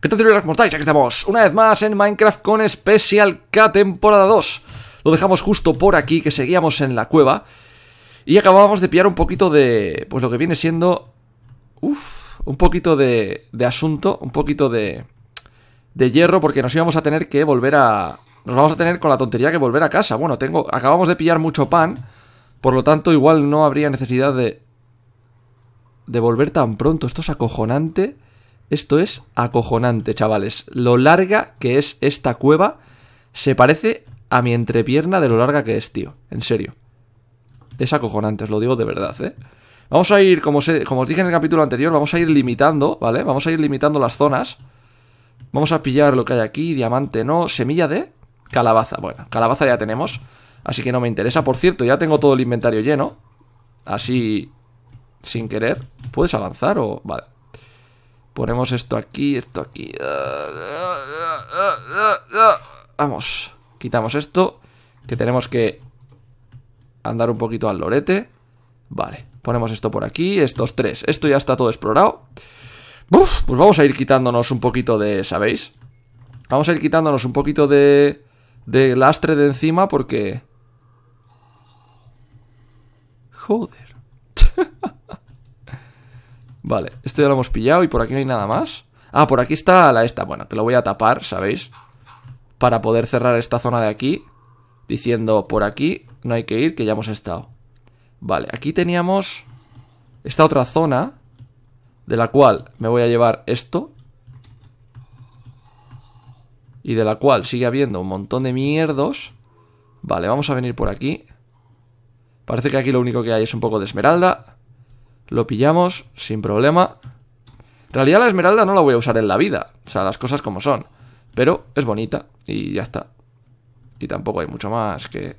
¿Qué tal, que estáis? Aquí estamos, una vez más en Minecraft con Special K temporada 2. Lo dejamos justo por aquí, que seguíamos en la cueva. Y acabábamos de pillar un poquito de... Pues lo que viene siendo... Uf, un poquito de, de asunto, un poquito de... De hierro, porque nos íbamos a tener que volver a... Nos vamos a tener con la tontería que volver a casa. Bueno, tengo... Acabamos de pillar mucho pan. Por lo tanto, igual no habría necesidad de... De volver tan pronto. Esto es acojonante. Esto es acojonante, chavales. Lo larga que es esta cueva se parece a mi entrepierna de lo larga que es, tío. En serio. Es acojonante, os lo digo de verdad, ¿eh? Vamos a ir, como, os dije en el capítulo anterior, vamos a ir limitando, ¿vale? Vamos a ir limitando las zonas. Vamos a pillar lo que hay aquí, diamante no, semilla de calabaza. Bueno, calabaza ya tenemos, así que no me interesa. Por cierto, ya tengo todo el inventario lleno. Así, sin querer. ¿Puedes avanzar o...? Vale. Ponemos esto aquí, esto aquí. Vamos. Quitamos esto, que tenemos que andar un poquito al lorete. Vale, ponemos esto por aquí, estos tres. Esto ya está todo explorado. pues vamos a ir quitándonos un poquito de, ¿sabéis? Vamos a ir quitándonos un poquito de, de lastre de encima porque... Joder. Vale, esto ya lo hemos pillado y por aquí no hay nada más. Ah, por aquí está la esta. Bueno, te lo voy a tapar, ¿sabéis? Para poder cerrar esta zona de aquí. Diciendo, por aquí no hay que ir, que ya hemos estado. Vale, aquí teníamos esta otra zona. De la cual me voy a llevar esto. Y de la cual sigue habiendo un montón de mierdos. Vale, vamos a venir por aquí. Parece que aquí lo único que hay es un poco de esmeralda. Lo pillamos sin problema. En realidad la esmeralda no la voy a usar en la vida. O sea, las cosas como son. Pero es bonita y ya está. Y tampoco hay mucho más que...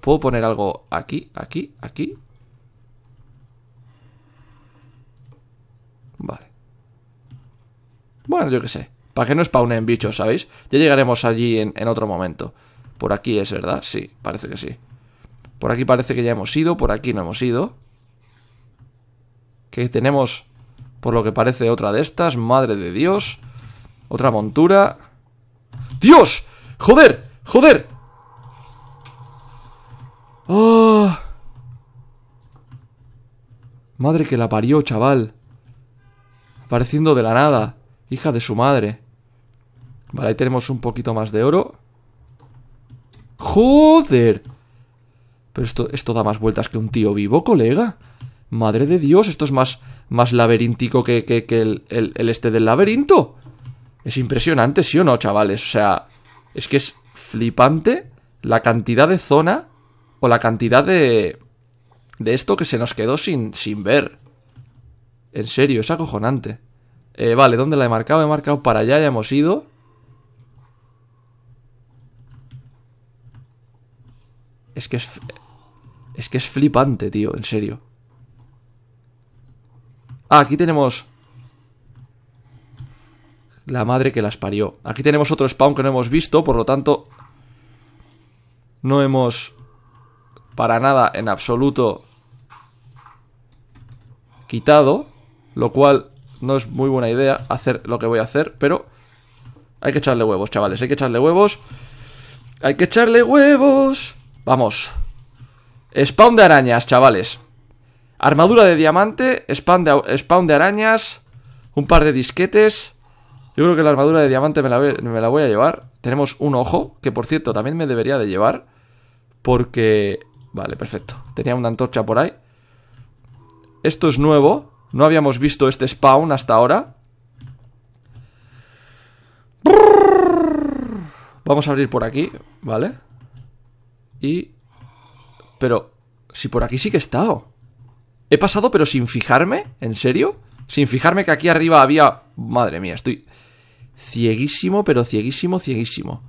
¿Puedo poner algo aquí, aquí, aquí? Vale. Bueno, yo qué sé. Para que no spawnen bichos, ¿sabéis? Ya llegaremos allí en, en otro momento. Por aquí es, ¿verdad? Sí, parece que sí. Por aquí parece que ya hemos ido, por aquí no hemos ido que tenemos, por lo que parece, otra de estas. Madre de Dios. Otra montura. ¡Dios! ¡Joder! ¡Joder! ¡Oh! Madre que la parió, chaval. Apareciendo de la nada. Hija de su madre. Vale, ahí tenemos un poquito más de oro. ¡Joder! Pero esto, esto da más vueltas que un tío vivo, colega. Madre de Dios, esto es más, más laberíntico que, el, este del laberinto. Es impresionante, ¿sí o no, chavales? O sea, es que es flipante la cantidad de zona o la cantidad de... de esto que se nos quedó sin, sin ver. En serio, es acojonante. Eh, vale, ¿dónde la he marcado? He marcado para allá, ya hemos ido. Es que es... Es que es flipante, tío, en serio. Ah, aquí tenemos... La madre que las parió. Aquí tenemos otro spawn que no hemos visto, por lo tanto... No hemos... Para nada, en absoluto... Quitado. Lo cual no es muy buena idea hacer lo que voy a hacer, pero... Hay que echarle huevos, chavales. Hay que echarle huevos. Hay que echarle huevos. Vamos. Spawn de arañas, chavales. Armadura de diamante, spawn de, arañas, un par de disquetes. Yo creo que la armadura de diamante me la, me la voy a llevar. Tenemos un ojo, que por cierto también me debería de llevar. Porque... Vale, perfecto. Tenía una antorcha por ahí. Esto es nuevo. No habíamos visto este spawn hasta ahora. Vamos a abrir por aquí, ¿vale? Y... Pero... Si por aquí sí que he estado. He pasado, pero sin fijarme, ¿en serio? Sin fijarme que aquí arriba había... Madre mía, estoy cieguísimo, pero cieguísimo, cieguísimo.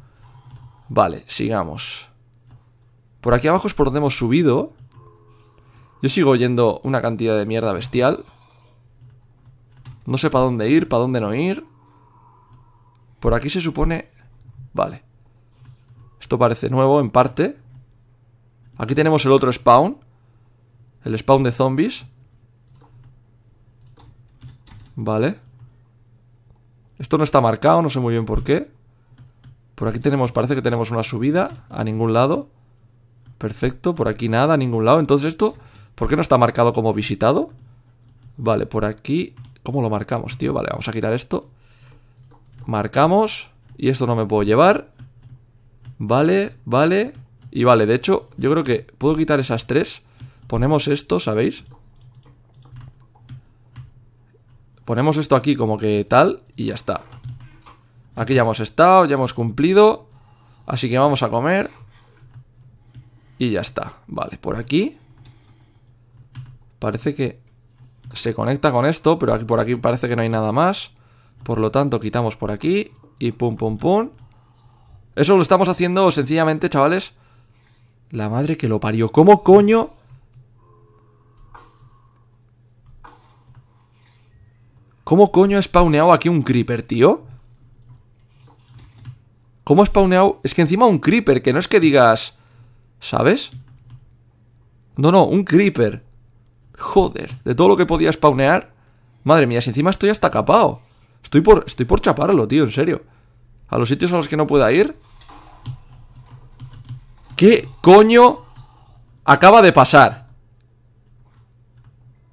Vale, sigamos. Por aquí abajo es por donde hemos subido. Yo sigo oyendo una cantidad de mierda bestial. No sé para dónde ir, para dónde no ir. Por aquí se supone... Vale. Esto parece nuevo en parte. Aquí tenemos el otro spawn. El spawn de zombies. Vale. Esto no está marcado, no sé muy bien por qué. Por aquí tenemos, parece que tenemos una subida a ningún lado. Perfecto, por aquí nada, a ningún lado. Entonces esto, ¿por qué no está marcado como visitado? Vale, por aquí... ¿Cómo lo marcamos, tío? Vale, vamos a quitar esto. Marcamos. Y esto no me puedo llevar. Vale, vale. Y vale, de hecho, yo creo que puedo quitar esas tres. Ponemos esto, ¿sabéis? Ponemos esto aquí como que tal y ya está. Aquí ya hemos estado, ya hemos cumplido. Así que vamos a comer. Y ya está. Vale, por aquí. Parece que se conecta con esto, pero aquí, por aquí parece que no hay nada más. Por lo tanto, quitamos por aquí y pum, pum, pum. Eso lo estamos haciendo sencillamente, chavales. La madre que lo parió. ¿Cómo coño ¿Cómo coño he spawneado aquí un creeper, tío? ¿Cómo he spawneado? Es que encima un creeper, que no es que digas... ¿Sabes? No, no, un creeper. Joder, de todo lo que podía spawnear... Madre mía, si encima estoy hasta capado. Estoy por, estoy por chaparlo, tío, en serio. A los sitios a los que no pueda ir... ¿Qué coño acaba de pasar?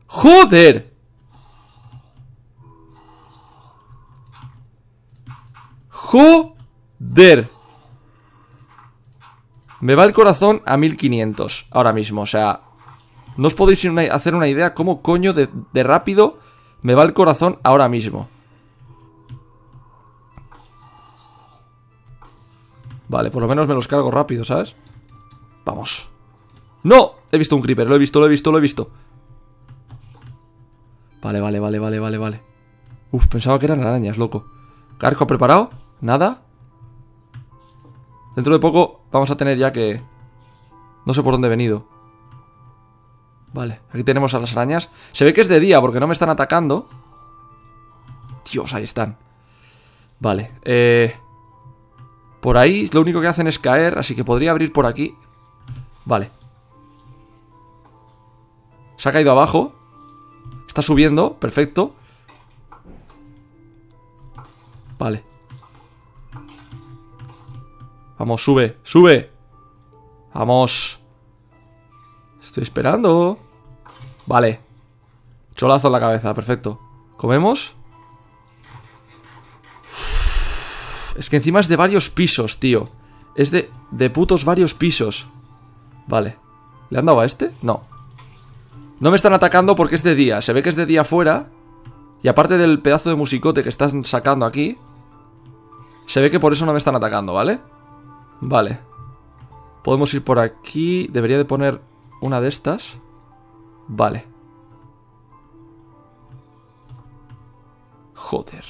¡Joder! ¡Joder! Me va el corazón a 1500 ahora mismo, o sea... No os podéis hacer una idea cómo coño de, rápido me va el corazón ahora mismo. Vale, por lo menos me los cargo rápido, ¿sabes? Vamos. ¡No! He visto un creeper, lo he visto, lo he visto, lo he visto. Vale, vale, vale, vale, vale, vale. Uf, pensaba que eran arañas, loco. ¿Carco preparado? ¿Nada? Dentro de poco vamos a tener ya que... No sé por dónde he venido. Vale, aquí tenemos a las arañas. Se ve que es de día porque no me están atacando. Dios, ahí están. Vale, eh... Por ahí lo único que hacen es caer, así que podría abrir por aquí. Vale. Se ha caído abajo. Está subiendo, perfecto. Vale. Vamos, sube, sube. Vamos. Estoy esperando. Vale. Cholazo en la cabeza, perfecto. ¿Comemos? Es que encima es de varios pisos, tío. Es de, de putos varios pisos. Vale. ¿Le han dado a este? No. No me están atacando porque es de día. Se ve que es de día fuera. Y aparte del pedazo de musicote que están sacando aquí, se ve que por eso no me están atacando, ¿vale? Vale. Podemos ir por aquí. Debería de poner una de estas. Vale. Joder.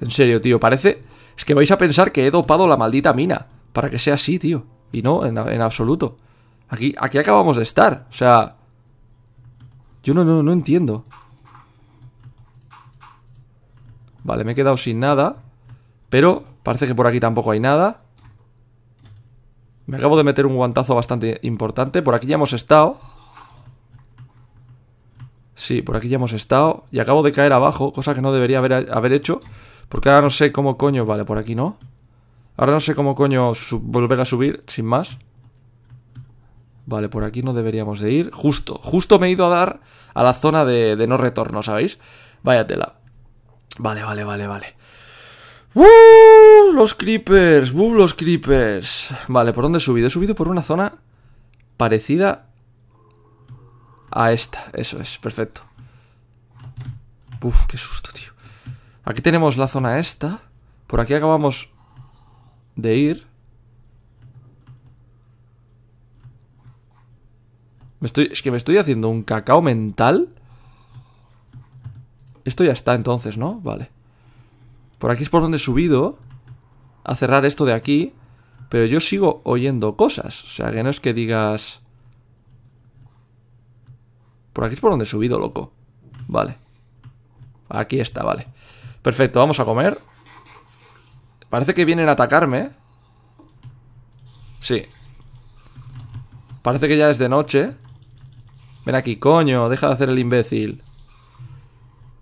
En serio, tío, parece... Es que vais a pensar que he dopado la maldita mina. Para que sea así, tío. Y no, en, absoluto. Aquí, aquí acabamos de estar. O sea... Yo no, no, no entiendo. Vale, me he quedado sin nada. Pero Parece que por aquí tampoco hay nada. Me acabo de meter un guantazo bastante importante. Por aquí ya hemos estado. Sí, por aquí ya hemos estado. Y acabo de caer abajo, cosa que no debería haber, hecho. Porque ahora no sé cómo coño... Vale, por aquí no. Ahora no sé cómo coño volver a subir, sin más. Vale, por aquí no deberíamos de ir. Justo, justo me he ido a dar a la zona de, de no retorno, ¿sabéis? Vaya tela. Vale, vale, vale, vale. ¡Uh! Los creepers, ¡Uh! Los creepers. Vale, ¿por dónde he subido? He subido por una zona parecida a esta. Eso es, perfecto. Uf, qué susto, tío. Aquí tenemos la zona esta. Por aquí acabamos de ir. es que me estoy haciendo un cacao mental. Esto ya está entonces, ¿no? Vale. Por aquí es por donde he subido a cerrar esto de aquí, pero yo sigo oyendo cosas. O sea, que no es que digas... Por aquí es por donde he subido, loco. Vale. Aquí está, vale. Perfecto, vamos a comer. Parece que vienen a atacarme. Sí. Parece que ya es de noche. Ven aquí, coño, deja de hacer el imbécil.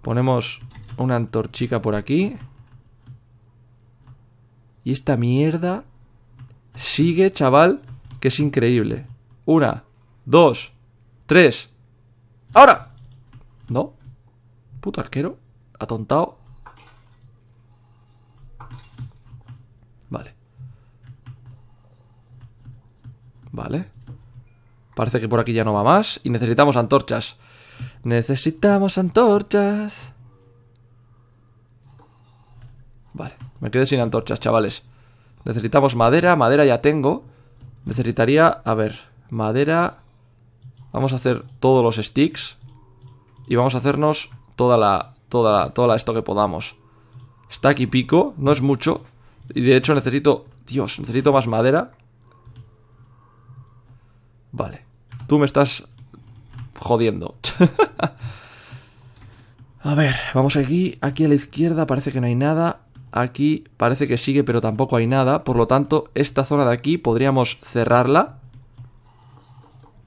Ponemos una antorchica por aquí. Y esta mierda sigue, chaval, que es increíble. Una, dos, tres. ¡Ahora! ¿No? Puto arquero. Atontado. Vale. Vale. Parece que por aquí ya no va más. Y necesitamos antorchas. Necesitamos antorchas. Vale. Me quedé sin antorchas, chavales. Necesitamos madera, madera ya tengo. Necesitaría, a ver, madera. Vamos a hacer todos los sticks. Y vamos a hacernos toda la, toda la, toda la esto que podamos. Stack y pico, no es mucho. Y de hecho necesito, Dios, necesito más madera. Vale, tú me estás jodiendo. a ver, vamos aquí, aquí a la izquierda parece que no hay nada. Aquí parece que sigue, pero tampoco hay nada. Por lo tanto, esta zona de aquí podríamos cerrarla.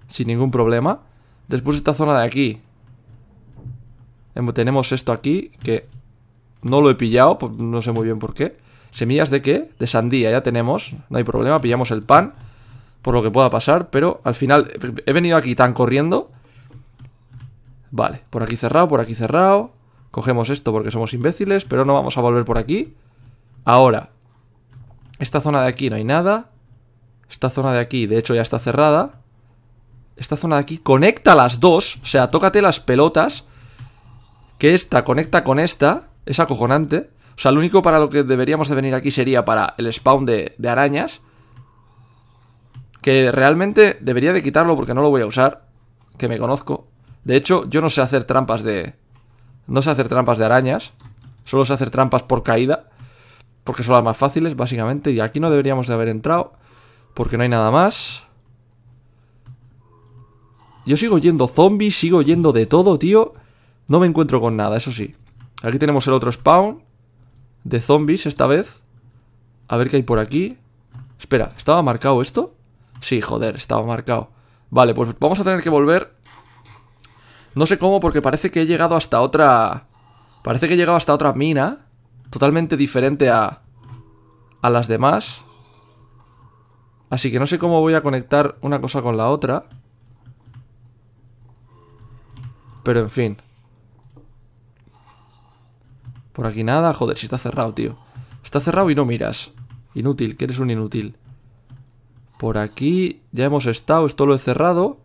Sin ningún problema. Después esta zona de aquí. Em, tenemos esto aquí, que no lo he pillado, pues no sé muy bien por qué. ¿Semillas de qué? De sandía, ya tenemos. No hay problema, pillamos el pan. Por lo que pueda pasar, pero al final he venido aquí tan corriendo. Vale, por aquí cerrado, por aquí cerrado cogemos esto porque somos imbéciles, pero no vamos a volver por aquí. Ahora, esta zona de aquí no hay nada. Esta zona de aquí, de hecho, ya está cerrada. Esta zona de aquí conecta las dos, o sea, tócate las pelotas. Que esta conecta con esta, es acojonante. O sea, lo único para lo que deberíamos de venir aquí sería para el spawn de, de arañas. Que realmente debería de quitarlo porque no lo voy a usar. Que me conozco. De hecho, yo no sé hacer trampas de, no sé hacer trampas de arañas. Solo sé hacer trampas por caída. Porque son las más fáciles, básicamente. Y aquí no deberíamos de haber entrado. Porque no hay nada más. Yo sigo yendo zombies, sigo yendo de todo, tío. No me encuentro con nada, eso sí. Aquí tenemos el otro spawn. De zombies esta vez. A ver qué hay por aquí. Espera, ¿estaba marcado esto? Sí, joder, estaba marcado. Vale, pues vamos a tener que volver no sé cómo, porque parece que he llegado hasta otra. Parece que he llegado hasta otra mina. Totalmente diferente a. a las demás. Así que no sé cómo voy a conectar una cosa con la otra. Pero en fin. Por aquí nada. Joder, si está cerrado, tío. Está cerrado y no miras. Inútil, que eres un inútil. Por aquí ya hemos estado. Esto lo he cerrado.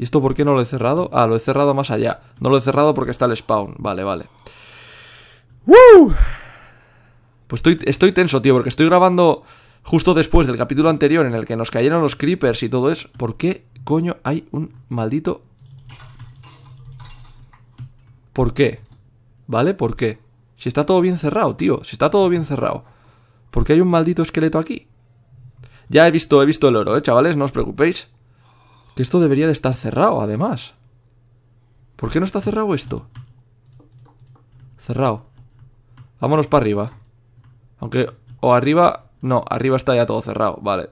¿Y esto por qué no lo he cerrado? Ah, lo he cerrado más allá. No lo he cerrado porque está el spawn. Vale, vale. ¡Woo! Pues estoy, estoy tenso, tío, porque estoy grabando justo después del capítulo anterior en el que nos cayeron los creepers y todo eso. ¿Por qué coño hay un maldito... ¿Por qué? ¿Vale? ¿Por qué? Si está todo bien cerrado, tío. Si está todo bien cerrado. ¿Por qué hay un maldito esqueleto aquí? Ya he visto, he visto el oro, ¿eh, chavales? No os preocupéis esto debería de estar cerrado, además. ¿Por qué no está cerrado esto? Cerrado. Vámonos para arriba. Aunque... O arriba... No, arriba está ya todo cerrado. Vale.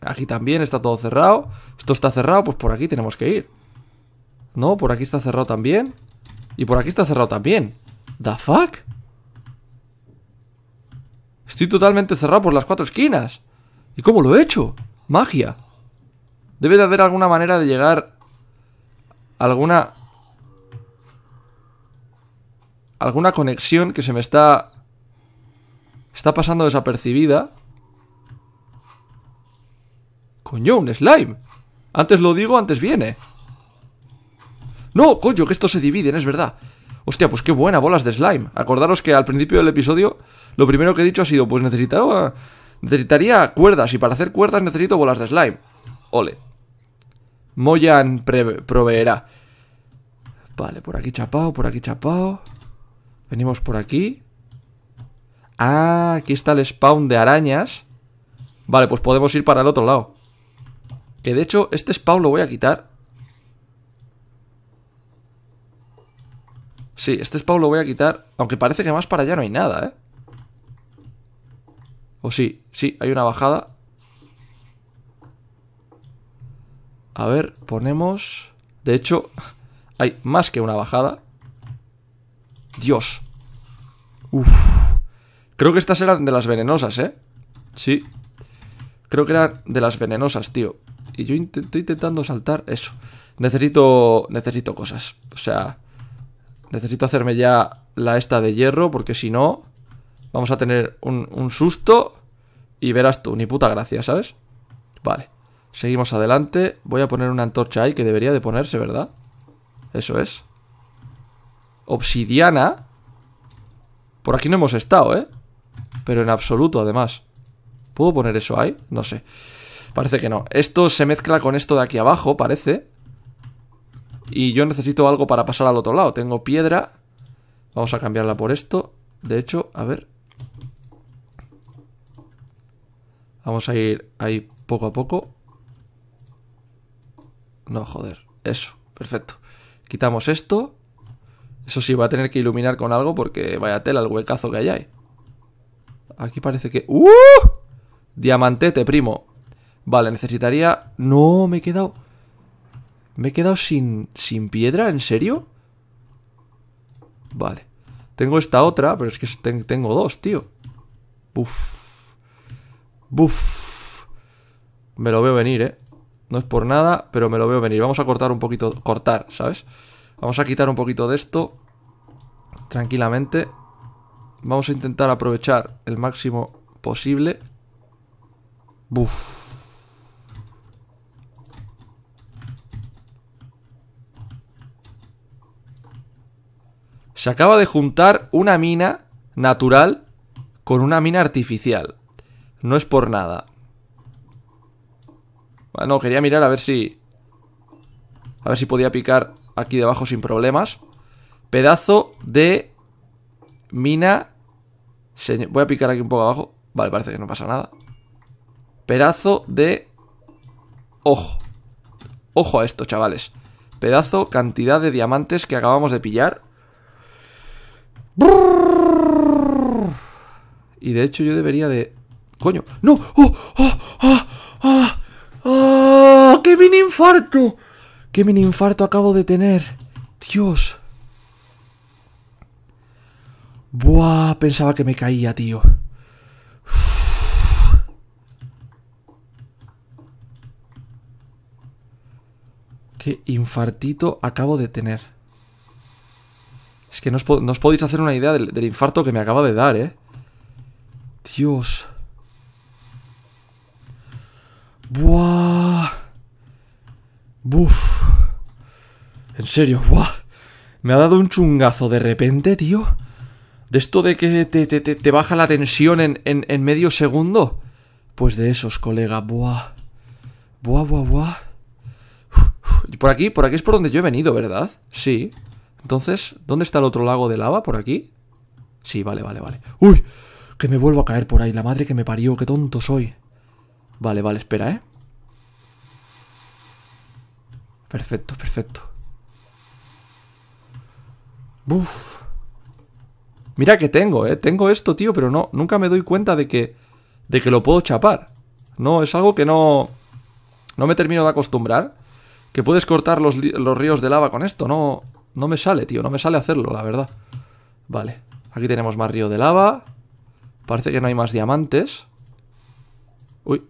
Aquí también está todo cerrado. Esto está cerrado, pues por aquí tenemos que ir. No, por aquí está cerrado también. Y por aquí está cerrado también. ¿The fuck? Estoy totalmente cerrado por las cuatro esquinas. ¿Y cómo lo he hecho? Magia. Debe de haber alguna manera de llegar. Alguna. Alguna conexión que se me está. Está pasando desapercibida. Coño, un slime. Antes lo digo, antes viene. No, coño, que estos se dividen, es verdad. Hostia, pues qué buena, bolas de slime. Acordaros que al principio del episodio lo primero que he dicho ha sido, pues necesitaba... Necesitaría cuerdas y para hacer cuerdas necesito bolas de slime. Ole. Moyan proveerá. Vale, por aquí chapao, por aquí chapao. Venimos por aquí. Ah, aquí está el spawn de arañas. Vale, pues podemos ir para el otro lado. Que de hecho, este spawn lo voy a quitar. Sí, este spawn lo voy a quitar. Aunque parece que más para allá no hay nada, ¿eh? O sí, sí, hay una bajada. A ver, ponemos... De hecho, hay más que una bajada. Dios. Uf. Creo que estas eran de las venenosas, ¿eh? Sí. Creo que eran de las venenosas, tío. Y yo estoy intentando saltar eso. Necesito... Necesito cosas. O sea... Necesito hacerme ya la esta de hierro porque si no... Vamos a tener un, un susto y verás tú, ni puta gracia, ¿sabes? Vale. Seguimos adelante. Voy a poner una antorcha ahí que debería de ponerse, ¿verdad? Eso es. Obsidiana. Por aquí no hemos estado, ¿eh? Pero en absoluto, además. ¿Puedo poner eso ahí? No sé. Parece que no. Esto se mezcla con esto de aquí abajo, parece. Y yo necesito algo para pasar al otro lado. Tengo piedra. Vamos a cambiarla por esto. De hecho, a ver. Vamos a ir ahí poco a poco. No, joder. Eso, perfecto. Quitamos esto. Eso sí, va a tener que iluminar con algo porque vaya tela el huecazo que hay ahí. Aquí parece que... ¡Uh! Diamantete, primo. Vale, necesitaría... No, me he quedado... Me he quedado sin, sin piedra, ¿en serio? Vale. Tengo esta otra, pero es que tengo dos, tío. Buf. Buf. Me lo veo venir, eh. No es por nada, pero me lo veo venir. Vamos a cortar un poquito, cortar, ¿sabes? Vamos a quitar un poquito de esto tranquilamente. Vamos a intentar aprovechar el máximo posible. Buf. Se acaba de juntar una mina natural con una mina artificial. No es por nada, bueno, ah, quería mirar a ver si... A ver si podía picar aquí debajo sin problemas. Pedazo de mina... Señor, voy a picar aquí un poco abajo. Vale, parece que no pasa nada. Pedazo de... Ojo. Ojo a esto, chavales. Pedazo, cantidad de diamantes que acabamos de pillar. Y de hecho yo debería de... Coño. No. ¡Oh! ¡Oh! ¡Oh! qué mini infarto! ¡Qué mini infarto acabo de tener! ¡Dios! Buah, pensaba que me caía, tío. ¡Qué infartito acabo de tener! Es que no os, podéis hacer una idea del, del infarto que me acaba de dar, ¿eh? Dios. Buah. Buf. En serio, ¡buah! Me ha dado un chungazo de repente, tío. De esto de que te, te, baja la tensión en, en, medio segundo. Pues de esos, colega. Buah. Buah, buah, buah. Por aquí, por aquí es por donde yo he venido, ¿verdad? Sí. Entonces, ¿dónde está el otro lago de lava? ¿Por aquí? Sí, vale, vale, vale. ¡Uy! Que me vuelvo a caer por ahí. La madre que me parió, qué tonto soy. Vale, vale, espera, ¿eh? Perfecto, perfecto. Mira que tengo, ¿eh? Tengo esto, tío, pero no, nunca me doy cuenta de que, de que lo puedo chapar. No, es algo que no, no me termino de acostumbrar. Que puedes cortar los, los ríos de lava con esto. No, no me sale, tío, no me sale hacerlo, la verdad. Vale, aquí tenemos más río de lava. Parece que no hay más diamantes. Uy.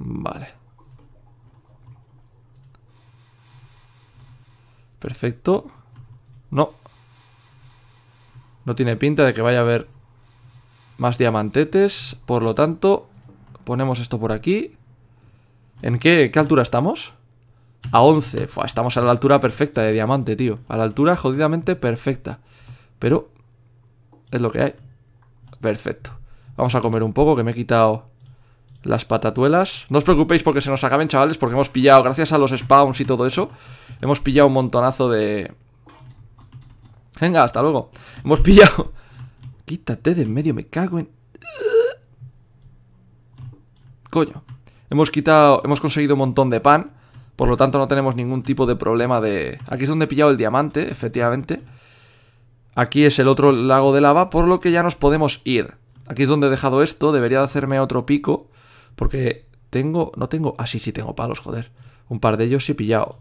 Vale. Perfecto. No. No tiene pinta de que vaya a haber más diamantetes. Por lo tanto, ponemos esto por aquí. ¿En qué, qué altura estamos? A 11. estamos a la altura perfecta de diamante, tío. A la altura jodidamente perfecta. Pero es lo que hay. Perfecto. Vamos a comer un poco, que me he quitado las patatuelas. No os preocupéis porque se nos acaben, chavales, porque hemos pillado, gracias a los spawns y todo eso, hemos pillado un montonazo de... Venga, hasta luego. Hemos pillado... Quítate de en medio, me cago en... Coño. Hemos quitado, hemos conseguido un montón de pan, por lo tanto no tenemos ningún tipo de problema de... Aquí es donde he pillado el diamante, efectivamente. Aquí es el otro lago de lava, por lo que ya nos podemos ir. Aquí es donde he dejado esto, debería de hacerme otro pico porque tengo, no tengo, ah sí, sí tengo palos, joder. Un par de ellos he pillado.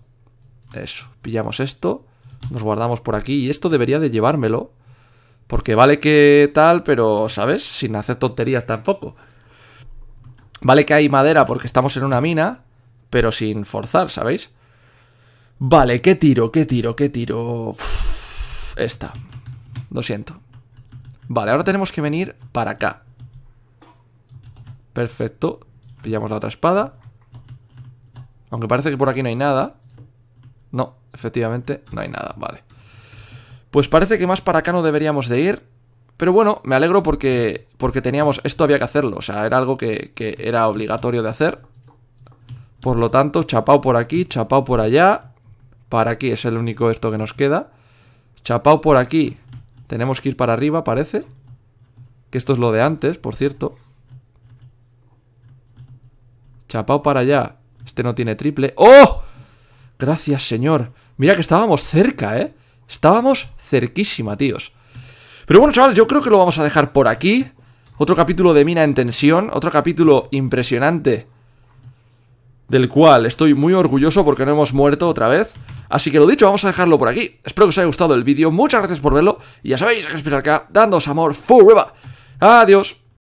Eso, pillamos esto, nos guardamos por aquí y esto debería de llevármelo. Porque vale que tal, pero, ¿sabes? Sin hacer tonterías tampoco. Vale que hay madera porque estamos en una mina, pero sin forzar, ¿sabéis? Vale, ¿qué tiro? ¿Qué tiro? ¿Qué tiro? esta. Lo siento. Vale, ahora tenemos que venir para acá. Perfecto. Pillamos la otra espada. Aunque parece que por aquí no hay nada. No, efectivamente, no hay nada, vale. Pues parece que más para acá no deberíamos de ir. Pero bueno, me alegro porque, porque teníamos... Esto había que hacerlo, o sea, era algo que, que era obligatorio de hacer. Por lo tanto, chapao por aquí, chapao por allá. Para aquí es el único esto que nos queda. Chapao por aquí. Tenemos que ir para arriba, parece. Que esto es lo de antes, por cierto. Chapao para allá. Este no tiene triple. ¡Oh! Gracias, señor. Mira que estábamos cerca, ¿eh? Estábamos cerquísima, tíos. Pero bueno, chaval, yo creo que lo vamos a dejar por aquí. Otro capítulo de Mina en tensión. Otro capítulo impresionante. Del cual estoy muy orgulloso porque no hemos muerto otra vez. Así que lo dicho, vamos a dejarlo por aquí. Espero que os haya gustado el vídeo. Muchas gracias por verlo. Y ya sabéis, que esperar acá, dándoos amor forever. Adiós.